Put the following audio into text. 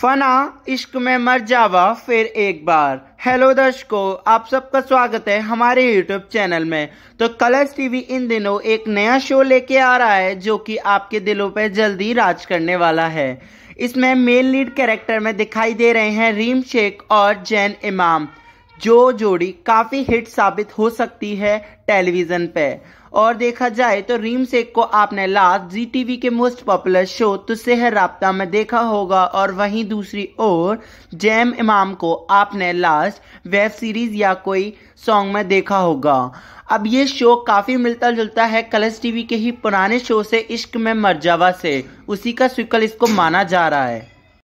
फना इश्क में मर जावा फिर एक बार हेलो दर्शकों आप सबका स्वागत है हमारे यूट्यूब चैनल में तो कलर्स टीवी इन दिनों एक नया शो लेके आ रहा है जो कि आपके दिलों पर जल्दी राज करने वाला है इसमें मेल लीड कैरेक्टर में दिखाई दे रहे हैं रीम शेख और जैन इमाम जो जोड़ी काफ़ी हिट साबित हो सकती है टेलीविज़न पे और देखा जाए तो रीम शेख को आपने लास्ट जी टीवी के most popular show Tujhse Raabta में देखा होगा और वहीं दूसरी ओर जैम इमाम को आपने लास्ट वेब सीरीज या कोई सॉन्ग में देखा होगा अब ये शो काफ़ी मिलता जुलता है कलर्स टीवी के ही पुराने शो से इश्क में मरजावा से उसी का सिकल इसको माना जा रहा है